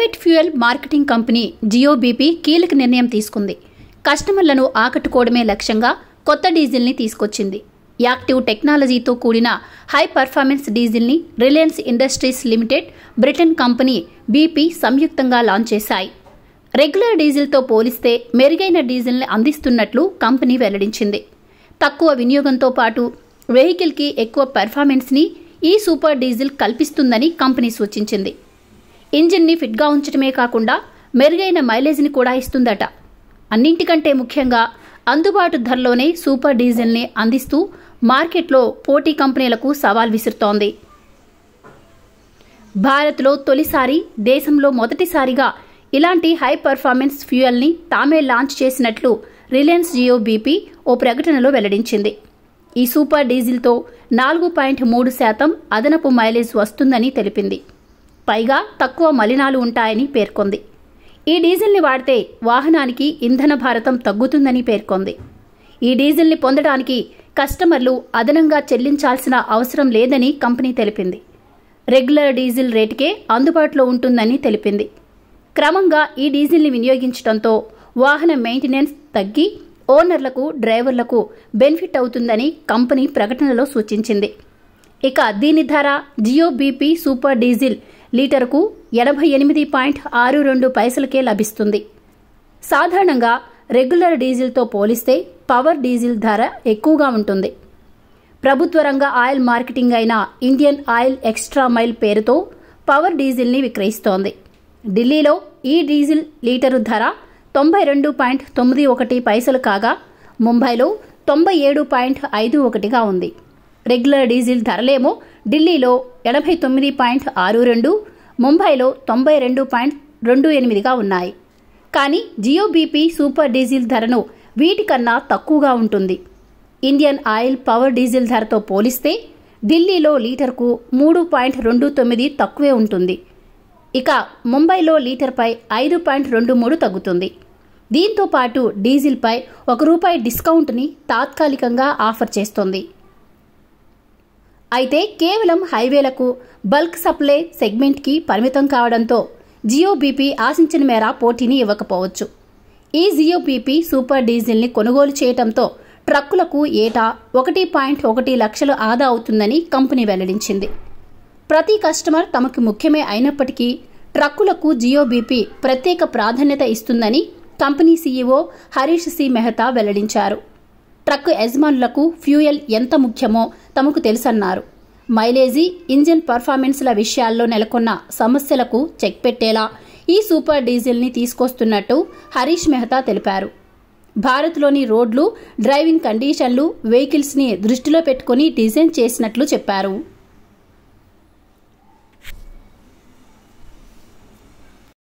private fuel marketing company JioBP కీలక నిర్ణయం తీసుకుంది కస్టమర్లను ఆకట్టుకోవడమే లక్ష్యంగా కొత్త డీజిల్ని తీసుకొచ్చింది యాక్టివ్ టెక్నాలజీతో కూడిన హై పర్ఫార్మెన్స్ డీజిల్ని Reliance industries limited Britain company BP సంయుక్తంగా లాంచ్ చేశాయి రెగ్యులర్ డీజిల్తో పోలిస్తే మెరుగైన డీజిల్ని అందిస్తున్నట్లు కంపెనీ వెల్లడించింది తక్కువ వినియోగంతో పాటు వెహికల్కి ఎక్కువ పెర్ఫార్మెన్స్ని ఈ సూపర్ డీజిల్ కల్పిస్తుందని కంపెనీ సూచించింది ఇంజిన్ని ఫిట్గా ఉంచడమే కాకుండా మెరుగైన మైలేజ్ని కూడా ఇస్తుందట అన్నింటికంటే ముఖ్యంగా అందుబాటు ధరలోనే సూపర్ డీజిల్ని అందిస్తూ మార్కెట్లో పోటీ కంపెనీలకు సవాల్ విసురుతోంది భారత్లో తొలిసారి దేశంలో మొదటిసారిగా ఇలాంటి హై పర్ఫార్మెన్స్ ఫ్యూయల్ని తామే లాంచ్ చేసినట్లు రిలయన్స్ జియో బీపీ ఓ ప్రకటనలో వెల్లడించింది ఈ సూపర్ డీజిల్తో నాలుగు పాయింట్ మూడు శాతం అదనపు మైలేజ్ వస్తుందని తెలిపింది పైగా తక్కువ మలినాలు ఉంటాయని పేర్కొంది ఈ డీజిల్ని వాడితే వాహనానికి ఇంధన భారతం తగ్గుతుందని పేర్కొంది ఈ డీజిల్ని పొందడానికి కస్టమర్లు అదనంగా చెల్లించాల్సిన అవసరం లేదని కంపెనీ తెలిపింది రెగ్యులర్ డీజిల్ రేటుకే అందుబాటులో ఉంటుందని తెలిపింది క్రమంగా ఈ డీజిల్ని వినియోగించడంతో వాహన మెయింటెనెన్స్ తగ్గి ఓనర్లకు డ్రైవర్లకు బెనిఫిట్ అవుతుందని కంపెనీ ప్రకటనలో సూచించింది ఇక దీని ధర జియో బీపీ సూపర్ డీజిల్ లీటరుకు ఎనభై ఎనిమిది పాయింట్ ఆరు రెండు పైసలకే లభిస్తుంది సాధారణంగా రెగ్యులర్ డీజిల్తో పోలిస్తే పవర్ డీజిల్ ధర ఎక్కువగా ఉంటుంది ప్రభుత్వ రంగ ఆయిల్ మార్కెటింగ్ అయిన ఇండియన్ ఆయిల్ ఎక్స్ట్రా మైల్ పేరుతో పవర్ డీజిల్ని విక్రయిస్తోంది ఢిల్లీలో ఈ డీజిల్ లీటరు ధర తొంభై రెండు పాయింట్ తొమ్మిది ఒకటి పైసలు కాగా ముంబైలో తొంభై ఏడు పాయింట్ ఐదు ఒకటిగా ఉంది రెగ్యులర్ డీజిల్ ధరలేమో ఢిల్లీలో ఎనభై తొమ్మిది పాయింట్ ఆరు రెండు ముంబైలో తొంభై రెండు పాయింట్ రెండు ఎనిమిదిగా ఉన్నాయి కానీ జియోబీపీ సూపర్ డీజిల్ ధరను వీటికన్నా తక్కువగా ఉంటుంది ఇండియన్ ఆయిల్ పవర్ డీజిల్ ధరతో పోలిస్తే ఢిల్లీలో లీటర్కు మూడు పాయింట్ రెండు తొమ్మిది తక్కువే ఉంటుంది ఇక ముంబైలో లీటర్పై ఐదు పాయింట్ రెండు మూడు తగ్గుతుంది దీంతో పాటు డీజిల్పై ఒక రూపాయి డిస్కౌంట్ని తాత్కాలికంగా ఆఫర్ చేస్తుంది అయితే కేవలం హైవేలకు బల్క్ సప్లై సెగ్మెంట్కి పరిమితం కావడంతో జియోబీపీ ఆశించిన మేర పోటీని ఇవ్వకపోవచ్చు ఈ జియోబీపీ సూపర్ డీజిల్ని కొనుగోలు చేయడంతో ట్రక్కులకు ఏటా ఒకటి పాయింట్ ఒకటి లక్షలు ఆదా అవుతుందని కంపెనీ వెల్లడించింది ప్రతి కస్టమర్ తమకు ముఖ్యమే అయినప్పటికీ ట్రక్కులకు జియోబీపీ ప్రత్యేక ప్రాధాన్యత ఇస్తుందని company CEO Harish C Mehta వెల్లడించారు ట్రక్ యజమానులకు ఫ్యూయల్ ఎంత ముఖ్యమో తమకు తెలుసన్నారు మైలేజీ ఇంజిన్ పర్ఫార్మెన్స్ల విషయాల్లో నెలకొన్న సమస్యలకు చెక్ పెట్టేలా ఈ సూపర్ డీజిల్ని తీసుకొస్తున్నట్టు హరీష్ మెహతా తెలిపారు భారత్లోని రోడ్లు డ్రైవింగ్ కండిషన్లు వెహికల్స్ని దృష్టిలో పెట్టుకుని డిజైన్ చేసినట్లు చెప్పారు